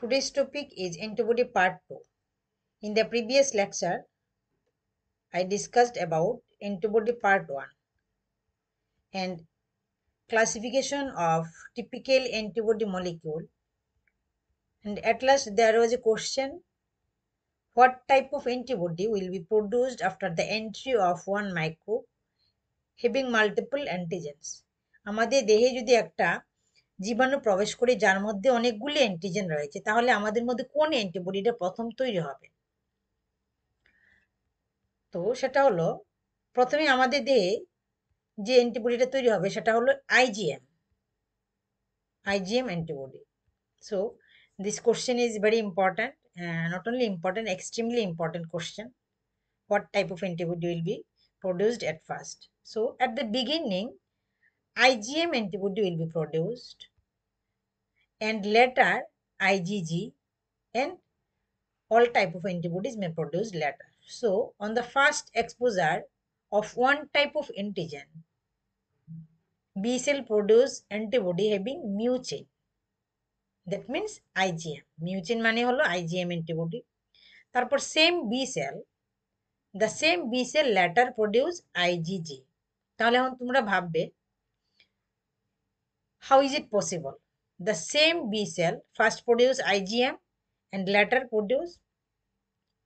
Today's topic is antibody part 2. In the previous lecture, I discussed about antibody part 1 and classification of typical antibody molecule and at last there was a question what type of antibody will be produced after the entry of one microbe having multiple antigens আমাদের দেহে যদি একটা জীবাণু প্রবেশ করে যার মধ্যে অনেকগুলি অ্যান্টিজেন রয়েছে তাহলে আমাদের মধ্যে কোন অ্যান্টিবডিটা প্রথম তৈরি হবে তো সেটা হলো প্রথমে আমাদের দেহে যে অ্যান্টিবডিটা তৈরি হবে সেটা হলো IgM IgM antibody so this question is very important not only important extremely important question what type of antibody will be produced at first so at the beginning IgM antibody will be produced and later IgG and all type of antibodies may produce later. So, on the first exposure of one type of antigen, B cell produce antibody having mu chain. That means IgM. Mu chain মানে holo IgM antibody. তারপর same B cell, the same B cell later produce IgG. How is it possible? the same B cell first produce IgM and later produce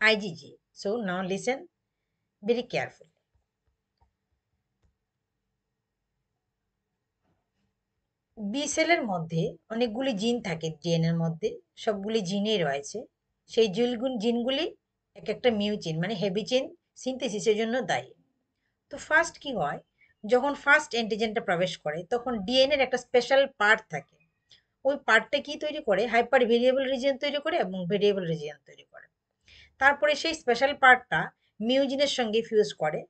IgG. So now listen very carefully. B সেলের মধ্যে অনেকগুলি জিন থাকে ডিএনএর মধ্যে সবগুলি জিনেই রয়েছে সেই জিলগুন জিনগুলি এক একটা মিউচিন মানে হেভি চেন সিনথেসিসের জন্য দায়ী তো ফার্স্ট কি হয় যখন ফার্স্ট অ্যান্টিজেনটা প্রবেশ করে তখন ডিএনএর একটা স্পেশাল পার্ট থাকে ওই পার্টটা কি তৈরি করে হাইপার ভেরিয়েবল রিজিয়ন তৈরি করে এবং ভেরিয়েবল রিজিয়ন তৈরি করে তারপরে সেই স্পেশাল পার্টটা মিউজিনের সঙ্গে ফিউজ করে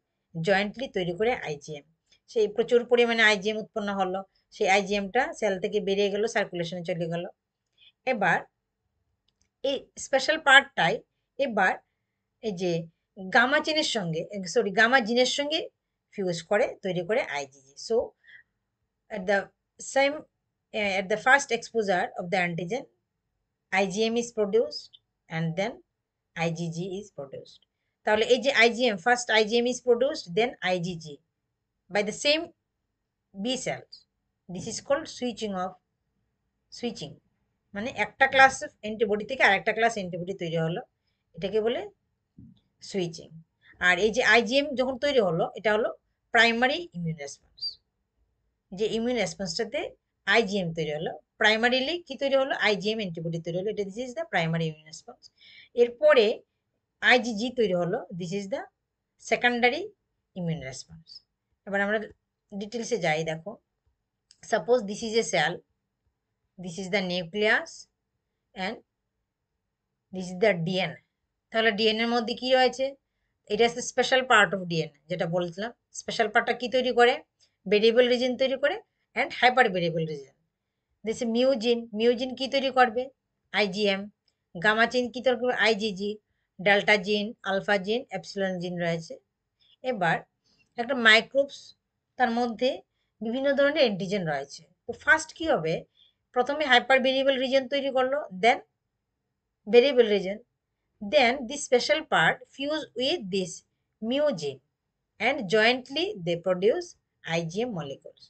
জয়েন্টলি তৈরি করে আইজিএম সেই প্রচুর পরিমাণে আইজিএম উৎপন্ন হলো সেই আইজিএমটা সেল থেকে বেরিয়ে গেল সার্কুলেশনে চলে গেল এবার এই স্পেশাল পার্টটাই এবার এই যে গামা চিনের সঙ্গে সরি গামা জিনের সঙ্গে ফিউজ করে তৈরি করে IgG so at the same at the first exposure of the antigen, IgM is produced and then IgG is produced. তাহলে এই যে IgM, first IgM is produced, then IgG by the same B cells. This is called switching of switching. মানে একটা class antibody থেকে আরেকটা class antibody তৈরি হলো এটাকে বলে সুইচিং আর এই যে আইজিএম যখন তৈরি হলো এটা হলো প্রাইমারি ইমিউন রেসপন্স যে ইমিউন রেসপন্সটাতে আইজিএম তৈরি হলো প্রাইমারিলি কি তৈরি হলো আইজিএম অ্যান্টিবডি তৈরি হলো এটা this is the primary immune response এরপরে আইজিজি তৈরি হলো this is the secondary immune response এবার আমরা ডিটেলসে যাই দেখো suppose this is a cell this is the nucleus and this is the DNA তাহলে ডিএনএর মধ্যে কি রয়েছে এটা হচ্ছে স্পেশাল পার্ট অফ ডিএনএ যেটা বলছিলাম স্পেশাল পার্টটা কি তৈরি করে ভেরিয়েবল রিজিন তৈরি করে অ্যান্ড হাইপার ভেরিয়েবল রিজন দেশে মিউজিন মিউজিন কী তৈরি করবে আইজিএম গামাচিন কী তৈরি করবে IgG delta gene alpha gene epsilon gene রয়েছে এবার একটা মাইক্রোবস তার মধ্যে বিভিন্ন ধরনের অ্যান্টিজেন রয়েছে তো ফার্স্ট কী হবে প্রথমে হাইপার ভেরিয়েবল রিজন তৈরি করলো then variable region then this special part fuse with this mu gene and jointly they produce IgM molecules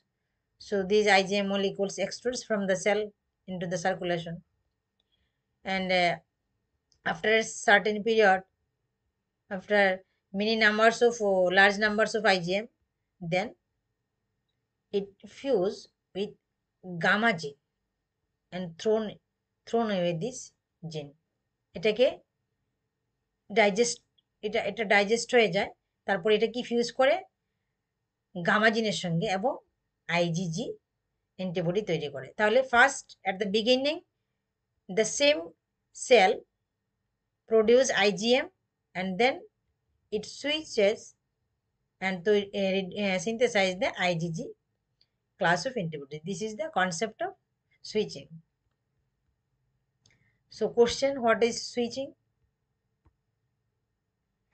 So these IgM molecules extrudes from the cell into the circulation. And uh, after a certain period, after many numbers of uh, large numbers of IgM, then it fuse with gamma gene and thrown thrown away this gene. it এটাকে digest এটা এটা digest হয়ে যায় তারপর এটা কি fuse করে gamma জিনের সঙ্গে এবং আইজিজি অ্যান্টিবডি তৈরি করে তাহলে first at the beginning the same cell produce IgM and then it switches and synthesize the IgG class of antibody this is the concept of switching so question what is switching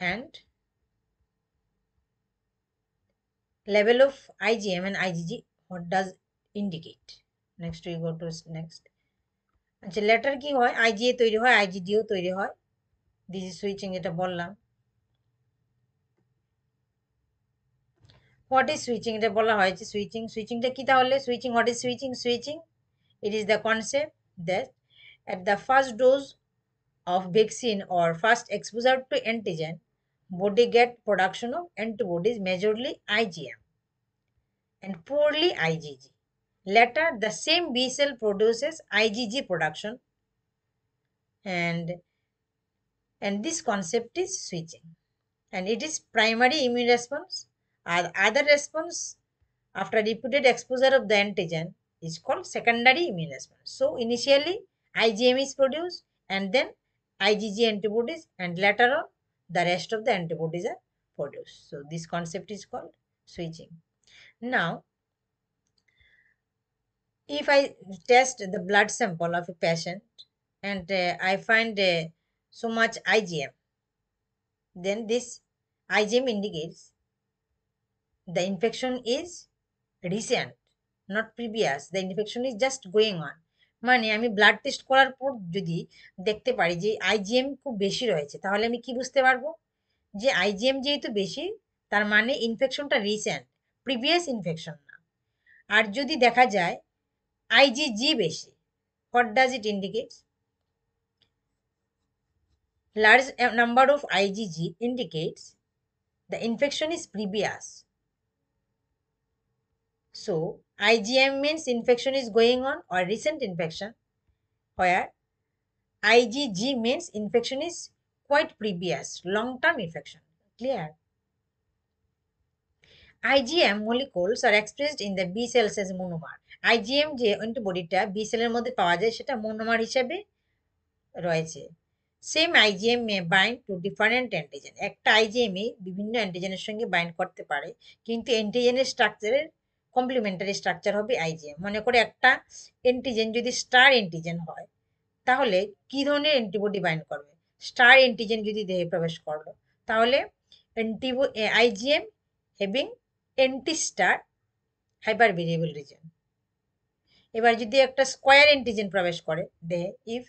and level of IgM and IgG, what does indicate? Next we go to next. And letter ki IgA আচ্ছা letter কি হয় IGA তৈরি হয় আইজিডিও তৈরি হয় DG switching যেটা বললাম what is switching এটা বলা switching. Switching the kita তাহলে switching. What is switching? Switching. It is the concept that at the first dose of vaccine or first exposure to antigen, body get production of antibodies, majorly IgM. and poorly IgG. Later, the same B cell produces IgG production and, and this concept is switching. And it is primary immune response other response after repeated exposure of the antigen is called secondary immune response. So, initially IgM is produced and then IgG antibodies and later on the rest of the antibodies are produced. So, this concept is called switching. Now, if I test the blood sample of a patient and uh, I find uh, so much IgM, then this IgM indicates the infection is recent, not previous. The infection is just going on. মানে আমি blood test করার পর যদি দেখতে পারি যে IgM খুব বেশি রয়েছে তাহলে আমি কি বুঝতে পারবো যে আইজিএম যেহেতু বেশি তার মানে ইনফেকশনটা রিসেন্ট প্রিভিয়াস ইনফেকশন না আর যদি দেখা যায় আইজিজি বেশি what does it indicate large number of IgG indicates the infection is previous. So, IgM means infection is going on or recent infection, where IgG means infection is quite previous, long term infection. Clear? IgM molecules are expressed in the B cells as monomer IgM যে অ্যান্টিবডিটা B সেলের মধ্যে পাওয়া যায় সেটা monomer হিসাবে রয়েছে same IgM may bind to different antigen একটা আইজিএমই বিভিন্ন অ্যান্টিজেনের সঙ্গে বাইন্ড করতে পারে কিন্তু অ্যান্টিজেনের স্ট্রাকচারের কমপ্লিমেন্টারি স্ট্রাকচার হবে আইজিএম মনে করে একটা অ্যান্টিজেন যদি স্টার অ্যান্টিজেন হয় তাহলে কি ধরনের অ্যান্টিবডি বাইন্ড করবে স্টার অ্যান্টিজেন যদি দেহে প্রবেশ করলো তাহলে অ্যান্টিবো IgM having anti star hyper variable region এবার যদি একটা স্কোয়ার অ্যান্টিজেন প্রবেশ করে they if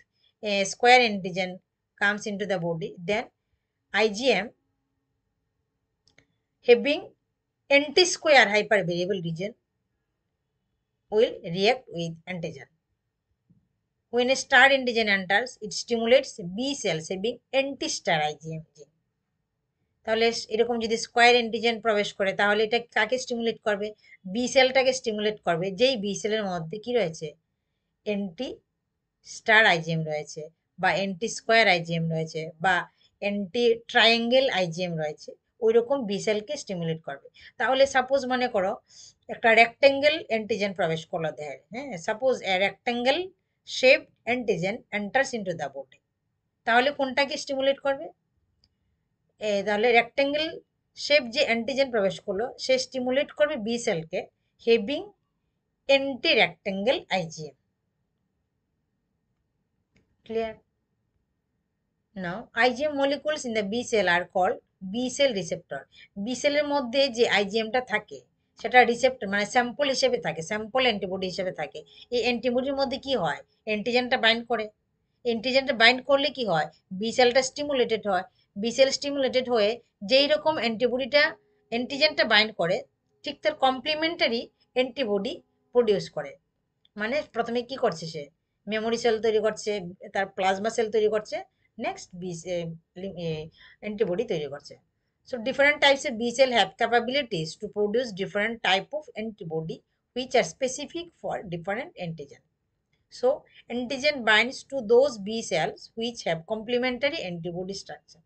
square antigen comes into the body then IgM having anti-square hypervariable region will react with antigen. When a star antigen enters, it stimulates B cells having anti-star IgM gene. তাহলে এরকম যদি square antigen প্রবেশ করে তাহলে এটা কাকে stimulate করবে B সেলটাকে stimulate করবে যেই বি সেলের মধ্যে কি রয়েছে অ্যান্টি স্টার আইজিএম রয়েছে বা অ্যান্টি স্কোয়ার আইজিএম রয়েছে বা অ্যান্টি ট্রায়াঙ্গেল আইজিএম রয়েছে ওই রকম বি সেলকে স্টিমুলেট করবে তাহলে সাপোজ মনে করো একটা রেক্ট্যাঙ্গেল অ্যান্টিজেন প্রবেশ করলো দেহের হ্যাঁ suppose rectangle shape antigen enters into the body তাহলে কোনটাকে স্টিমুলেট করবে তাহলে রেক্টেঙ্গেল শেপ যে অ্যান্টিজেন প্রবেশ করলো সে স্টিমুলেট করবে বি সেলকে having anti rectangle IgM clear না IgM molecules in the B cell are call B cell receptor B সেলের এর মধ্যে যে আইজিএমটা টা থাকে সেটা রিসেপ্টর মানে স্যাম্পল হিসেবে থাকে স্যাম্পল অ্যান্টিবডি হিসেবে থাকে এই অ্যান্টিবডির মধ্যে কি হয় অ্যান্টিজেনটা বাইন্ড করে অ্যান্টিজেনটা বাইন্ড করলে কি হয় বি সেলটা স্টিমুলেটেড হয় বিসেল স্টিমুলেটেড হয়ে যেই রকম অ্যান্টিবডিটা অ্যান্টিজেনটা বাইন্ড করে ঠিক তার কমপ্লিমেন্টারি অ্যান্টিবডি প্রডিউস করে মানে প্রথমে কি করছে সে মেমোরি সেল তৈরি করছে তার প্লাজমা সেল তৈরি করছে নেক্সট বি অ্যান্টিবডি তৈরি করছে so different types of B cell have capabilities to produce different type of antibody which are specific for different antigen so antigen binds to those B cells which have complementary antibody structure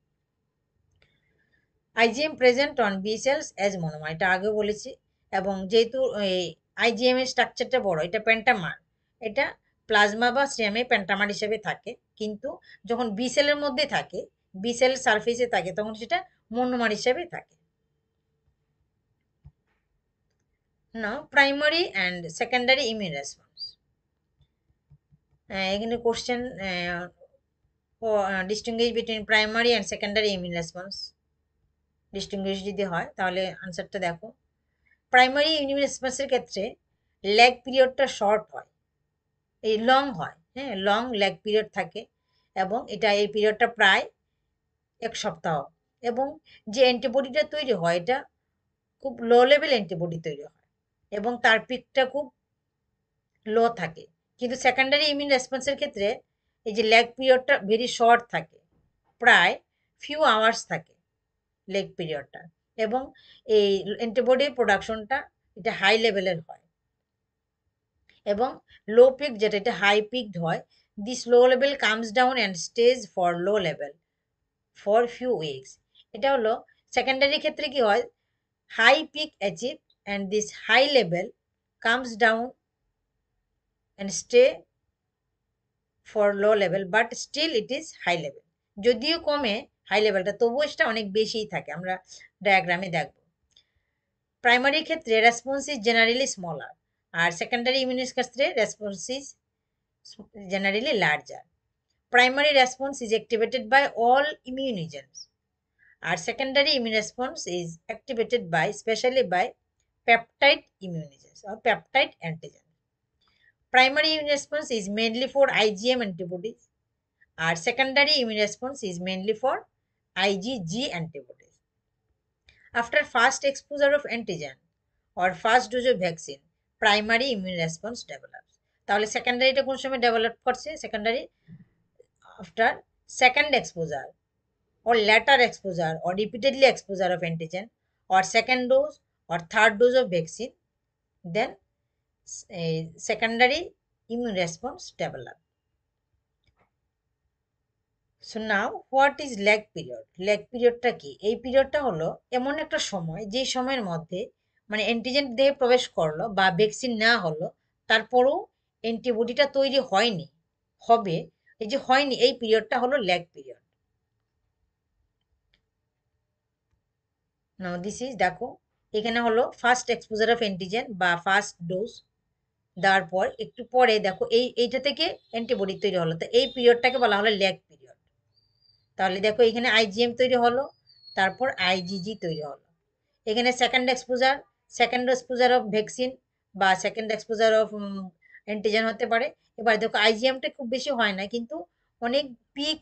IgM present on B cells as monomer এটা আগেও বলেছি এবং যেহেতু এই IgM এর স্ট্রাকচারটা বড় এটা প্যান্টামার এটা প্লাজমা বা সিএমএ প্যান্টামার হিসেবে থাকে কিন্তু যখন বি সেলের মধ্যে থাকে বি সেল সারফেসে থাকে তখন সেটা মনোমার হিসেবে থাকে now primary and secondary immune response এখানে question distinguish between primary and secondary immune response distinguish যদি হয় তাহলে আনসারটা দেখো প্রাইমারি ইউনিট রেসপন্সের ক্ষেত্রে ল্যাগ পিরিয়ডটা শর্ট হয় এই লং হয় হ্যাঁ লং ল্যাগ পিরিয়ড থাকে এবং এটা এই পিরিয়ডটা প্রায় এক সপ্তাহ এবং যে অ্যান্টিবডিটা তৈরি হয় এটা খুব লো লেভেল অ্যান্টিবডি তৈরি হয় এবং তার পিকটা খুব লো থাকে কিন্তু সেকেন্ডারি ইমিউন রেসপন্সের ক্ষেত্রে এই যে ল্যাগ পিরিয়ডটা ভেরি শর্ট থাকে প্রায় ফিউ আওয়ার্স থাকে লেগ পিরিয়ডটা এবং এই অ্যান্টিবডি প্রোডাকশনটা এটা হাই লেভেলের হয় এবং লো পিক যেটা এটা হাই পিকড হয় this low level comes down and stage for low level for few weeks এটা হলো সেকেন্ডারি ক্ষেত্রে কি হয় high peak achieve and this high level comes down and stay for low level but still it is high level যদিও কমে high লেভেলটা তবুও সেটা অনেক বেশিই থাকে আমরা ডায়াগ্রামে দেখব প্রাইমারি ক্ষেত্রে রেসপন্স ইজ জেনারেলি স্মলার আর সেকেন্ডারি ইমিউনিস ক্ষেত্রে response is generally larger primary response is activated by all immunogens আর secondary immune response is activated by specially by peptide immunogens or peptide antigen primary immune response is mainly for IgM antibodies আর secondary immune response is mainly for IgG antibodies. After first exposure of antigen or first dose of vaccine, primary immune response develops. তাহলে সেকেন্ডারিটা কোন সময় develop করছে secondary after second exposure or later exposure or repeatedly exposure of antigen or second dose or third dose of vaccine then uh, secondary immune response develop so now what is lag period lag পিরিয়ডটা কি এই পিরিয়ডটা হলো এমন একটা সময় যে সময়ের মধ্যে মানে অ্যান্টিজেন দেহে প্রবেশ করলো বা ভ্যাকসিন না হলো তারপরও অ্যান্টিবডিটা তৈরি হয়নি হবে এই যে হয়নি এই পিরিয়ডটা হলো lag period now this is দেখো এখানে হলো ফার্স্ট এক্সপোজার অফ অ্যান্টিজেন বা ফার্স্ট ডোজ দেওয়ার পর একটু পরে দেখো এই এইটা থেকে অ্যান্টিবডি তৈরি হলো তো এই পিরিয়ডটাকে বলা হলো ল্যাগ পিরিয়ড তাহলে দেখো এখানে আইজিএম তৈরি হলো তারপর আইজিজি তৈরি হলো এখানে second exposure second exposure of vaccine বা সেকেন্ড এক্সপোজার অফ অ্যান্টিজেন হতে পারে এবার দেখো আইজিএমটা খুব বেশি হয় না কিন্তু অনেক পিক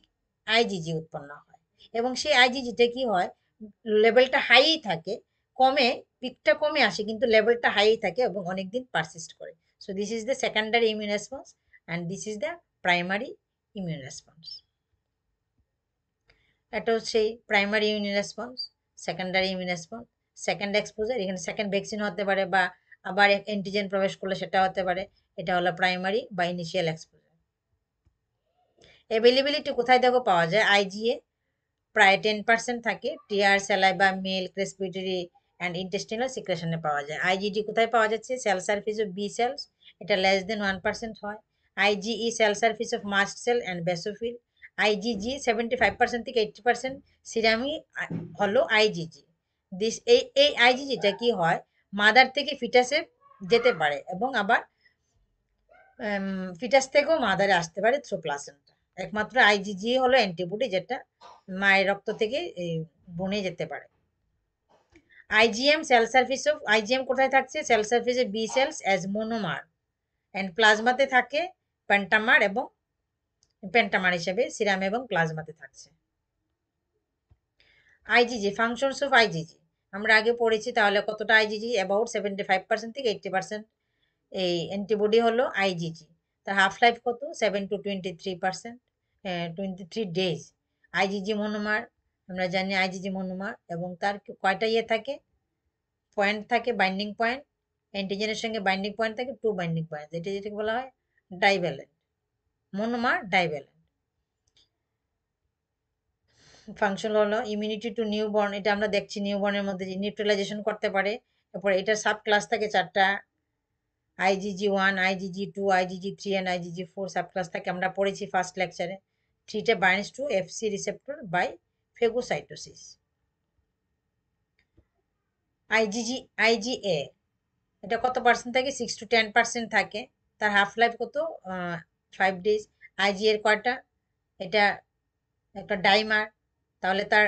আইজিজি উৎপন্ন হয় এবং সেই আইজিজিটা কি হয় লেভেলটা হাই থাকে কমে পিকটা কমে আসে কিন্তু লেভেলটা হাই থাকে এবং অনেক দিন পারসিস্ট করে so this is the secondary immune response and this is the primary immune response এটা হচ্ছে primary immune response secondary immune response second exposure এখানে সেকেন্ড ভ্যাকসিন হতে পারে বা আবার অ্যান্টিজেন প্রবেশ করলে সেটা হতে পারে এটা হলো প্রাইমারি বা ইনিশিয়াল এক্সপোজার অ্যাভেলেবিলিটি কোথায় দেখো পাওয়া যায় আইজিএ প্রায় টেন পার্সেন্ট থাকে টিআর সেলাই বা মেল ক্রেসপিটারি অ্যান্ড ইন্টেস্টিনাল সিক্রেশনে পাওয়া যায় আইজিডি কোথায় পাওয়া যাচ্ছে sell surface of B sales এটা লেস দেন ওয়ান পার্সেন্ট হয় IgE sell surface of mast cell and basophil IgG seventy five percent থেকে এইটটি পার্সেন্ট সিরামি হলো আইজিজি দিস এই এই আইজিজিটা কি হয় মাদার থেকে ফিটাসে যেতে পারে এবং আবার ফিটাস থেকেও মাদারে আসতে পারে থ্রো প্লাসেন্টা একমাত্র আইজিজি হলো অ্যান্টিবডি যেটা মায়ের রক্ত থেকে বনে যেতে পারে IgM cell surface of IgM কোথায় থাকছে সেল সার্ফিসে B cells as monomer and প্লাজমাতে থাকে প্যান্টামার এবং পেন্টামার হিসেবে সিরাম এবং প্লাজমাতে থাকছে আইজিজি ফাংশনস অফ আইজিজি আমরা আগে পড়েছি তাহলে কতটা IgG about seventy five percent থেকে এইটটি পার্সেন্ট এই অ্যান্টিবডি হলো আইজিজি তার হাফ লাইফ কত seven to twenty three percent twenty three days IgG monomer আমরা জানি আইজিজি মনোমার এবং তার কয়টা ইয়ে থাকে পয়েন্ট থাকে বাইন্ডিং পয়েন্ট অ্যান্টিজেনের সঙ্গে বাইন্ডিং পয়েন্ট থাকে টু বাইন্ডিং পয়েন্ট এটা যেটাকে বলা হয় ডাইভ্যালেন্ট monomer divalent ফাংশন হলো ইমিউনিটি টু নিউবর্ন এটা আমরা দেখছি নিউবর্নের মধ্যে যে নিউট্রালাইজেশন করতে পারে তারপর এটা সাব ক্লাস থাকে চারটা IgG one IgG two IgG three and IgG four sub class থাকে আমরা পড়েছি ফার্স্ট লেকচারে থ্রিটা binds to FC receptor by phagocytosis IgG IgA এটা কত পার্সেন্ট থাকে সিক্স টু টেন পার্সেন্ট থাকে তার হাফ লাইফ কত ফাইভ ডেজ আইজিএর কটা এটা একটা ডাইমার তাহলে তার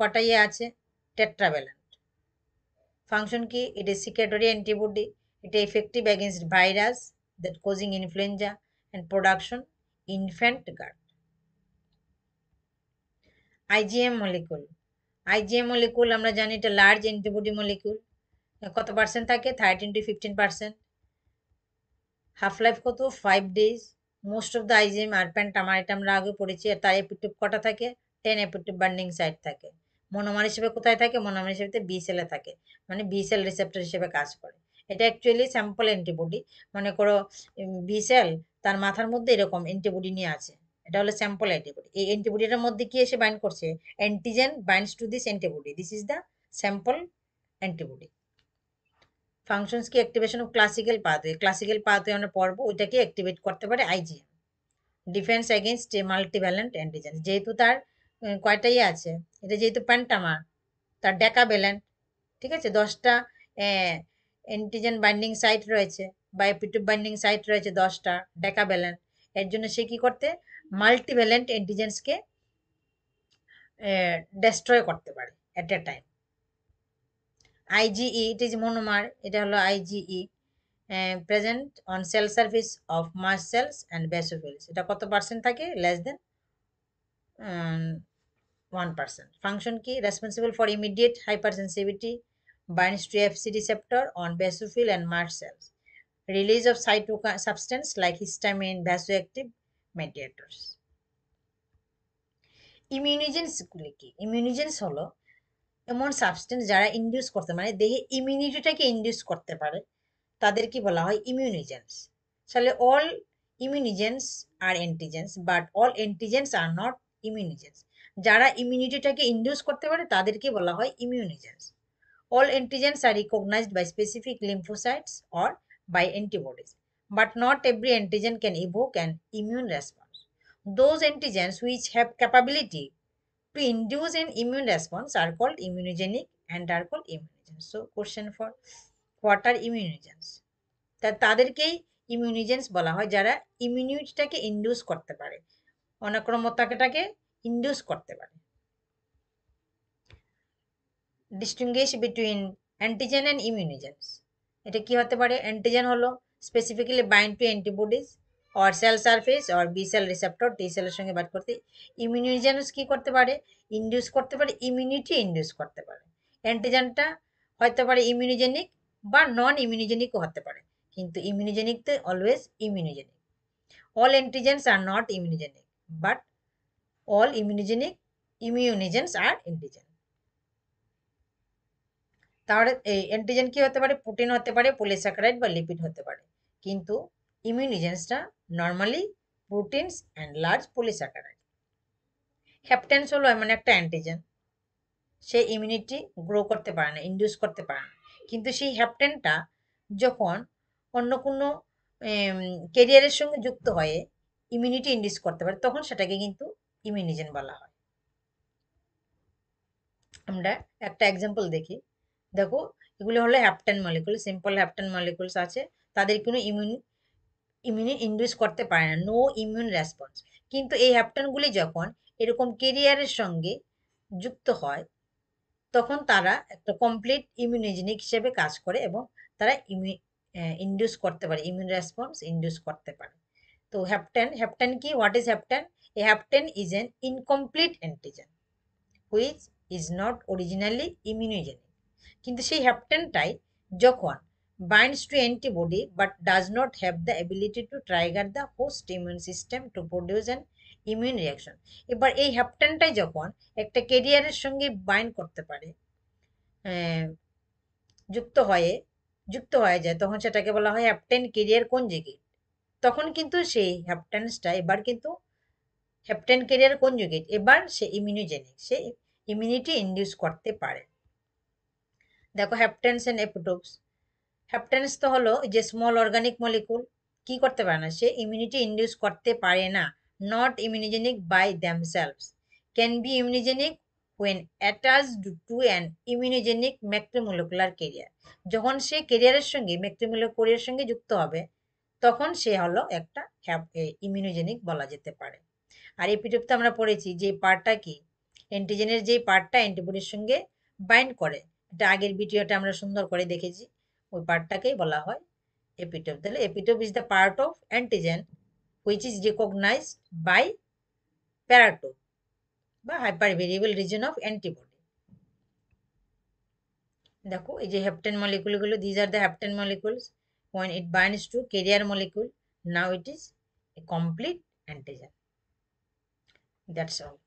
কটা ইয়ে আছে টেট্রাভ্যালেন্ট ফাংশন কি ইট ইজ সিক্রেটরি অ্যান্টিবডি এটা effective against virus that causing influenza and production infant guard IgM molecule IgM molecule আমরা জানি এটা লার্জ অ্যান্টিবডি মলিকুল কত পার্সেন্ট থাকে thirteen to fifteen percent half life কত five days most of the জিম আর প্যান্ট আমার আইটেম আমরা আগে পড়েছি আর তার এপিটিভ কটা থাকে টেন এপিটিভ বার্নিং সাইট থাকে মনোমার হিসেবে কোথায় থাকে মনোমার হিসেবে বি সেলে থাকে মানে বি সেল রিসেপ্টর হিসেবে কাজ করে এটা অ্যাকচুয়ালি স্যাম্পল অ্যান্টিবডি মনে করো বি সেল তার মাথার মধ্যে এরকম অ্যান্টিবডি নিয়ে আছে এটা হলো স্যাম্পল অ্যান্টিবডি এই অ্যান্টিবডিটার মধ্যে কি এসে বাইন্ড করছে antigen binds to this antibody this is the sample antibody functions কি activation of classical pathway classical pathway আমরা পড়বো ওইটাকে অ্যাক্টিভেট করতে পারে IgM defence against multivalent antigen যেহেতু তার কয়টাই আছে এটা যেহেতু প্যান্টামার তার ডেকাভ্যালেন্ট ঠিক আছে দশটা অ্যান্টিজেন বাইন্ডিং সাইট রয়েছে বা পিটু বাইন্ডিং সাইট রয়েছে দশটা ডেকাভ্যালেন্ট এর জন্য সে কী করতে মাল্টিভ্যালেন্ট অ্যান্টিজেন্সকে ডেস্ট্রয় করতে পারে at a time IgE it is monomer এটা হলো IgE present on cell service of mast cells and basophils এটা কত পার্সেন্ট থাকে less than one percent function কি responsible for immediate hypersensitivity binds to FC receptor on basophil and mast cells. Release of substance like histamine vasoactive mediators. ইমিউনিজেন্সগুলি কি immunogens হলো এমন substance যারা ইনডিউস করতে মানে দেহে ইমিউনিটিটাকে ইনডিউস করতে পারে তাদেরকে বলা হয় ইমিউনিজেন্স তাহলে all immunogens are antigens but all antigens are not immunogens যারা ইমিউনিটিটাকে ইনডিউস করতে পারে তাদেরকে বলা হয় immunogens all antigens are recognised by specific lymphocytes or by antibodies but not every antigen can evoke an immune response those antigens which have capability to induce an immune response are called immunogenic and are called immunogens. So question for what are immunogens? তা তাদেরকেই ইমিউনিজেন্স বলা হয় যারা ইমিউনিটিটাকে ইন্ডুস করতে পারে অনাক্রমতাটাকে induce করতে পারে distinguish between antigen and immunogens এটা কি হতে পারে অ্যান্টিজেন হলো specifically bind to antibodies or cell surface or B cell receptor T সেলের সঙ্গে বাট করতে ইমিউনিজেনস কী করতে পারে ইন্ডিউস করতে পারে ইমিউনিটি ইন্ডিউস করতে পারে অ্যান্টিজেনটা হতে পারে ইমিউনিজেনিক বা নন ইমিউনিজেনিকও হতে পারে কিন্তু ইমিউনিজেনিক তো always immunogenic all antigens are not immunogenic but all immunogenic immunogens are antigen তাহলে এই অ্যান্টিজেন কি হতে পারে প্রোটিন হতে পারে পলিস্যাকারাইড বা লিপিড হতে পারে কিন্তু ইমিউনিজেন্সটা normally proteins and large polysaccharide haptens হলো এমন একটা অ্যান্টিজেন সে ইমিউনিটি গ্রো করতে পারে না ইন্ডিউস করতে পারে না কিন্তু সেই হ্যাপটেনটা যখন অন্য কোনো কেরিয়ারের সঙ্গে যুক্ত হয়ে ইমিউনিটি ইন্ডিউস করতে পারে তখন সেটাকে কিন্তু ইমিউনিজেন বলা হয় আমরা একটা এক্সাম্পল দেখি দেখো এগুলো হলো hapten molecule simple hapten molecules আছে তাদের কোনো ইমিউনি ইমিউনি ইনডিউস করতে পারে না নো ইমিউন রেসপন্স কিন্তু এই হ্যাপটনগুলি যখন এরকম কেরিয়ারের সঙ্গে যুক্ত হয় তখন তারা একটা কমপ্লিট ইমিউনিজেনিক হিসেবে কাজ করে এবং তারা ইমিউ ইনডিউস করতে পারে ইমিউন রেসপন্স ইনডিউস করতে পারে তো হ্যাপটেন হ্যাপটেন কি what is hapten a hapten is an incomplete antigen which is not originally immunogenic কিন্তু সেই হ্যাপটেনটাই যখন binds to antibody but does not have the ability to trigger the host immune system to produce an immune reaction এবার এই হ্যাপটানটাই যখন একটা কেরিয়ারের সঙ্গে bind করতে পারে যুক্ত হয়ে যুক্ত হয়ে যায় তখন সেটাকে বলা হয় হ্যাপটেন কেরিয়ার কোন কনজুগেট তখন কিন্তু সেই হ্যাপটেন্সটা এবার কিন্তু হ্যাপটেন কেরিয়ার কোন কনজুগেট এবার সে ইমিউনিজেনিক সে ইমিউনিটি ইন্ডিউস করতে পারে দেখো হ্যাপটেন্স অ্যান্ড এপিটোপস হ্যাপটেন্স তো হলো যে স্মল অর্গানিক মলিকুল কি করতে পারে না সে ইমিউনিটি ইন্ডিউস করতে পারে না not immunogenic by themselves can be immunogenic when attach to an immunogenic macromolecular carrier যখন সে কেরিয়ারের সঙ্গে ম্যাক্রোমোলিকুলারের সঙ্গে যুক্ত হবে তখন সে হলো একটা ইমিউনিজেনিক বলা যেতে পারে আর এপিটোপতে আমরা পড়েছি যে পার্টটা কি অ্যান্টিজেনের যে পার্টটা অ্যান্টিবডির সঙ্গে বাইন্ড করে এটা আগের ভিডিওটা আমরা সুন্দর করে দেখেছি ওই পার্টটাকেই বলা হয় এপিটোপ তাহলে epitope is the part of antigen which is recognised by paratope বা hyper variable region of antibody দেখো এই যে হ্যাপটেন মলিকুলগুলো these are the hapten molecules when it binds to carrier molecule now it is a complete antigen that's all